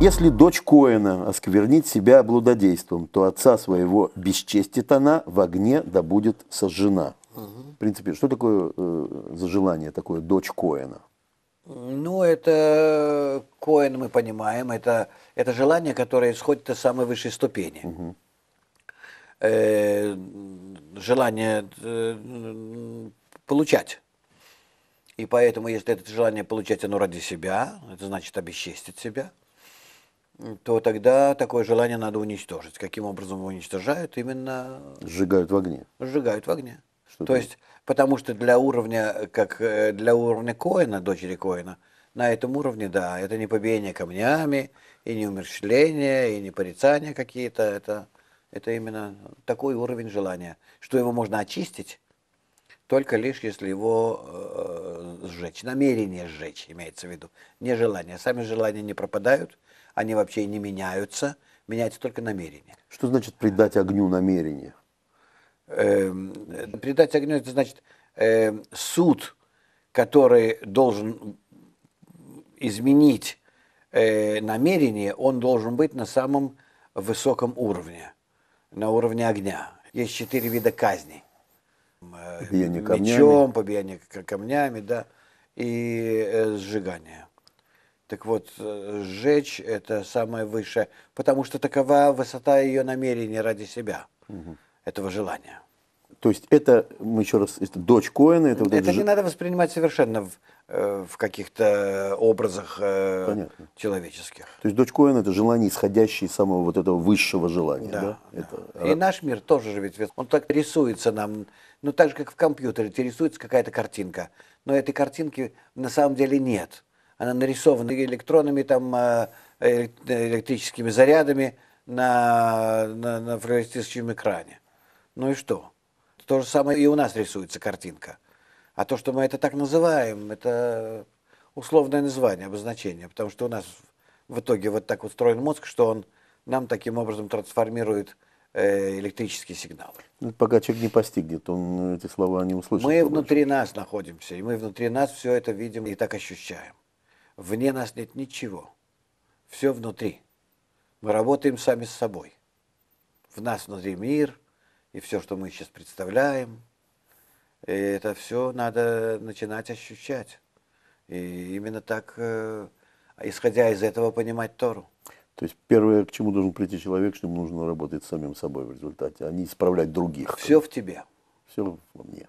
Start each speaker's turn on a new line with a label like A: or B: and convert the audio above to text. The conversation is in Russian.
A: Если дочь Коэна осквернит себя блудодейством, то отца своего бесчестит она, в огне да будет сожжена. Угу. В принципе, что такое э, за желание такое дочь Коэна?
B: Ну, это Коэн, мы понимаем, это, это желание, которое исходит из самой высшей ступени. Угу. Э, желание э, получать. И поэтому, если это желание получать, оно ради себя, это значит обесчестить себя – то тогда такое желание надо уничтожить. Каким образом его уничтожают? Именно...
A: Сжигают в огне.
B: Сжигают в огне. Что то есть, потому что для уровня, как э, для уровня Коина, дочери Коина, на этом уровне, да, это не побиение камнями, и не умерщвление, и не порицание какие-то, это, это именно такой уровень желания, что его можно очистить, только лишь если его э, сжечь, намерение сжечь, имеется в виду, не желание. Сами желания не пропадают, они вообще не меняются, меняется только намерение.
A: Что значит придать огню намерение?
B: Э, придать огню, это значит э, суд, который должен изменить э, намерение, он должен быть на самом высоком уровне, на уровне огня. Есть четыре вида казней. Эм, побиение Мечом, камнями. побиение камнями, да и э, сжигание. Так вот, э, сжечь – это самое высшее, потому что такова высота ее намерения ради себя, угу. этого желания.
A: То есть это, мы еще раз, это дочь Коэна. Это, вот это не же... надо
B: воспринимать совершенно в, э, в каких-то э, образах э, Понятно. человеческих.
A: То есть дочь Коэна – это желание, исходящее из самого вот этого высшего желания.
B: Да, да? да. Это... И наш мир тоже же ведь, он так рисуется нам, ну так же, как в компьютере, тебе рисуется какая-то картинка, но этой картинки на самом деле нет. Она нарисована электронами, там, электрическими зарядами на, на, на флюоресцирующем экране. Ну и что? То же самое и у нас рисуется картинка. А то, что мы это так называем, это условное название, обозначение, потому что у нас в итоге вот так устроен мозг, что он нам таким образом трансформирует э, электрический сигнал.
A: Ну, человек не постигнет, он эти слова не услышит. Мы побольше.
B: внутри нас находимся, и мы внутри нас все это видим и так ощущаем. Вне нас нет ничего. Все внутри. Мы работаем сами с собой. В нас внутри мир – и все, что мы сейчас представляем, и это все надо начинать ощущать. И именно так, э, исходя из этого, понимать Тору.
A: То есть первое, к чему должен прийти человек, что ему нужно работать
B: с самим собой в результате, а не исправлять других. Все в тебе. Все во мне.